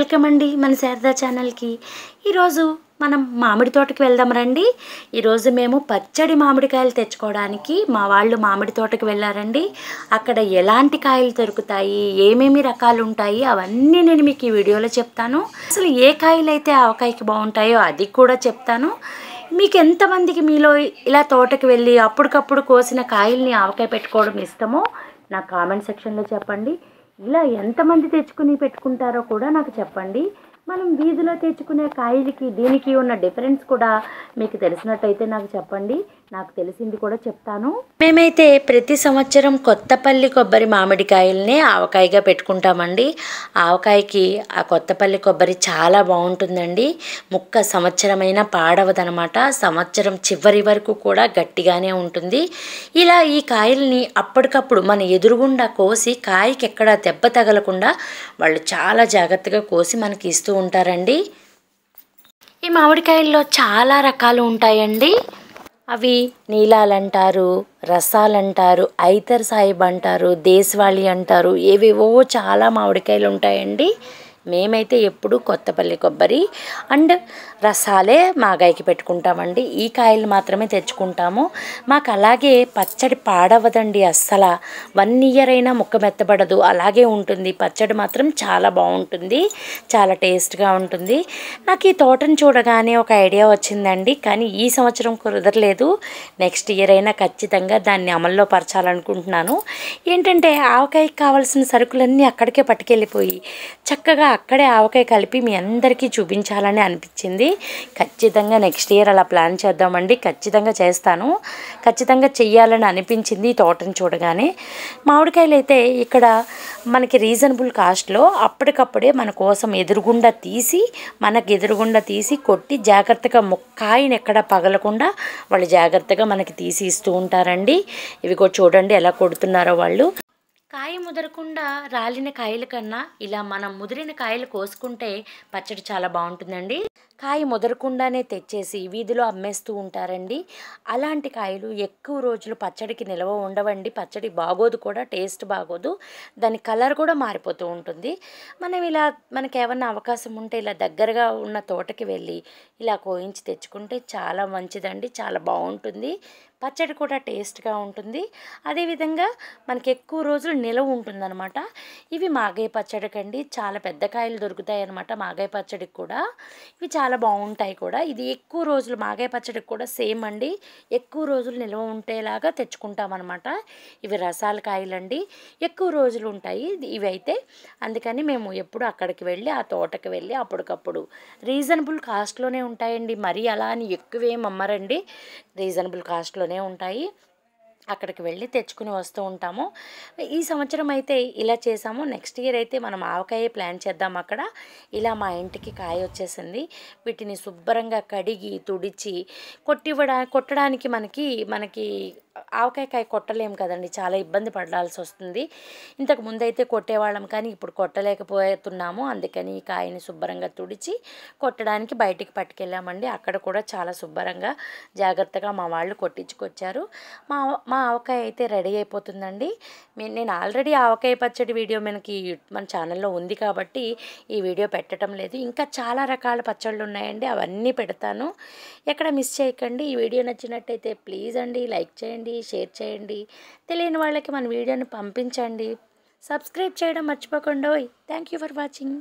welcome అండి మన శారదా ఛానల్కి ఈరోజు మనం మామిడి తోటకి వెళ్దాం రండి ఈరోజు మేము పచ్చడి మామిడికాయలు తెచ్చుకోవడానికి మా వాళ్ళు మామిడి తోటకి వెళ్ళారండి అక్కడ ఎలాంటి కాయలు దొరుకుతాయి ఏమేమి రకాలు ఉంటాయి అవన్నీ నేను మీకు ఈ వీడియోలో చెప్తాను అసలు ఏ కాయలు అయితే ఆవకాయకి బాగుంటాయో అది కూడా చెప్తాను మీకు ఎంతమందికి మీలో ఇలా తోటకి వెళ్ళి అప్పటికప్పుడు కోసిన కాయల్ని ఆవకాయ పెట్టుకోవడం ఇష్టమో నా కామెంట్ సెక్షన్లో చెప్పండి ఇలా ఎంతమంది తెచ్చుకుని పెట్టుకుంటారో కూడా నాకు చెప్పండి మనం వీధిలో తెచ్చుకునే కాయలకి దీనికి ఉన్న డిఫరెన్స్ కూడా మీకు తెలిసినట్టయితే నాకు చెప్పండి నాకు తెలిసింది కూడా చెప్తాను మేమైతే ప్రతి సంవత్సరం కొత్తపల్లి కొబ్బరి మామిడికాయలనే ఆవకాయగా పెట్టుకుంటామండి ఆవకాయకి ఆ కొత్తపల్లి కొబ్బరి చాలా బాగుంటుందండి ముక్క సంవత్సరమైనా పాడవదనమాట సంవత్సరం చివరి వరకు కూడా గట్టిగానే ఉంటుంది ఇలా ఈ కాయల్ని అప్పటికప్పుడు మన ఎదురుగుండా కోసి కాయకి ఎక్కడ దెబ్బ తగలకుండా వాళ్ళు చాలా జాగ్రత్తగా కోసి మనకి ఇస్తూ ఉంటారండి ఈ మామిడికాయల్లో చాలా రకాలు ఉంటాయండి అవి నీలాలంటారు రసాలంటారు ఐతర్ సాహిబ్ అంటారు దేశవాళీ అంటారు ఏవేవో చాలా మామిడికాయలు ఉంటాయండి మేమైతే ఎప్పుడు కొత్తపల్లి కొబ్బరి అండ్ రసాలే మాగాయకి పెట్టుకుంటామండి ఈ కాయలు మాత్రమే తెచ్చుకుంటాము మాకు అలాగే పచ్చడి పాడవదండి అస్సల వన్ ఇయర్ అయినా ముక్క మెత్తబడదు అలాగే ఉంటుంది పచ్చడి మాత్రం చాలా బాగుంటుంది చాలా టేస్ట్గా ఉంటుంది నాకు ఈ తోటను చూడగానే ఒక ఐడియా వచ్చిందండి కానీ ఈ సంవత్సరం కుదరలేదు నెక్స్ట్ ఇయర్ అయినా ఖచ్చితంగా దాన్ని అమల్లో పరచాలనుకుంటున్నాను ఏంటంటే ఆవకాయకి కావాల్సిన సరుకులన్నీ అక్కడికే పట్టుకెళ్ళిపోయి చక్కగా అక్కడే ఆవకాయ కలిపి మీ అందరికీ చూపించాలని అనిపించింది ఖచ్చితంగా నెక్స్ట్ ఇయర్ అలా ప్లాన్ చేద్దామండి ఖచ్చితంగా చేస్తాను ఖచ్చితంగా చెయ్యాలని అనిపించింది ఈ తోటను చూడగానే మామిడికాయలు అయితే ఇక్కడ మనకి రీజనబుల్ కాస్ట్లో అప్పటికప్పుడే మన కోసం ఎదురుగుండా తీసి మనకు ఎదురుగుండా తీసి కొట్టి జాగ్రత్తగా ముక్కాయని ఎక్కడ పగలకుండా వాళ్ళు జాగ్రత్తగా మనకి తీసి ఇస్తూ ఉంటారండి ఇవిగో చూడండి ఎలా కొడుతున్నారో వాళ్ళు కాయ ముదరకుండా రాలిన కాయల కన్నా ఇలా మనం ముదిరిన కాయలు కోసుకుంటే పచ్చడి చాలా బాగుంటుందండి కాయ ముదరకుండానే తెచ్చేసి వీధిలో అమ్మేస్తూ ఉంటారండి అలాంటి కాయలు ఎక్కువ రోజులు పచ్చడికి నిలవ ఉండవండి పచ్చడి బాగోదు కూడా టేస్ట్ బాగోదు దాని కలర్ కూడా మారిపోతూ ఉంటుంది మనం ఇలా మనకి ఏమన్నా అవకాశం ఉంటే ఇలా దగ్గరగా ఉన్న తోటకి వెళ్ళి ఇలా కోయించి తెచ్చుకుంటే చాలా మంచిదండి చాలా బాగుంటుంది పచ్చడి కూడా టేస్ట్గా ఉంటుంది అదేవిధంగా మనకి ఎక్కువ రోజులు నిలవ ఉంటుందన్నమాట ఇవి మాగాయ పచ్చడికండి చాలా పెద్ద కాయలు దొరుకుతాయి అనమాట మాగాయ పచ్చడికి కూడా ఇవి చాలా బాగుంటాయి కూడా ఇది ఎక్కువ రోజులు మాగాయ పచ్చడికి కూడా సేమ్ అండి ఎక్కువ రోజులు నిలవ ఉంటేలాగా తెచ్చుకుంటామన్నమాట ఇవి రసాల కాయలండి ఎక్కువ రోజులు ఉంటాయి ఇవి అయితే అందుకని మేము ఎప్పుడు అక్కడికి వెళ్ళి ఆ తోటకి వెళ్ళి అప్పటికప్పుడు రీజనబుల్ కాస్ట్లోనే ఉంటాయండి మరీ అలా అని ఎక్కువేం అమ్మరండి రీజనబుల్ కాస్ట్లో జరుగుతూనే ఉంటాయి అక్కడికి వెళ్ళి తెచ్చుకుని వస్తూ ఉంటాము ఈ సంవత్సరం అయితే ఇలా చేసాము నెక్స్ట్ ఇయర్ అయితే మనం ఆవకాయ ప్లాన్ చేద్దాం అక్కడ ఇలా మా ఇంటికి కాయ వచ్చేసింది వీటిని శుభ్రంగా కడిగి తుడిచి కొట్టివ్వడా కొట్టడానికి మనకి మనకి ఆవకాయకాయ కొట్టలేము కదండి చాలా ఇబ్బంది పడాల్సి వస్తుంది ఇంతకు ముందైతే కొట్టేవాళ్ళం కానీ ఇప్పుడు కొట్టలేకపోతున్నాము అందుకని ఈ కాయని శుభ్రంగా తుడిచి కొట్టడానికి బయటికి పట్టుకెళ్ళామండి అక్కడ కూడా చాలా శుభ్రంగా జాగ్రత్తగా మా వాళ్ళు కొట్టించుకొచ్చారు మా మా ఆవకాయ అయితే రెడీ అయిపోతుందండి నేను ఆల్రెడీ ఆవకాయ పచ్చడి వీడియో మనకి మన ఛానల్లో ఉంది కాబట్టి ఈ వీడియో పెట్టడం లేదు ఇంకా చాలా రకాల పచ్చళ్ళు ఉన్నాయండి అవన్నీ పెడతాను ఎక్కడ మిస్ చేయకండి ఈ వీడియో నచ్చినట్టయితే ప్లీజ్ అండి లైక్ చేయండి చేయండి షేర్ చేయండి తెలియని వాళ్ళకి మన వీడియోని పంపించండి సబ్స్క్రైబ్ చేయడం మర్చిపోకుండా థ్యాంక్ యూ ఫర్ వాచింగ్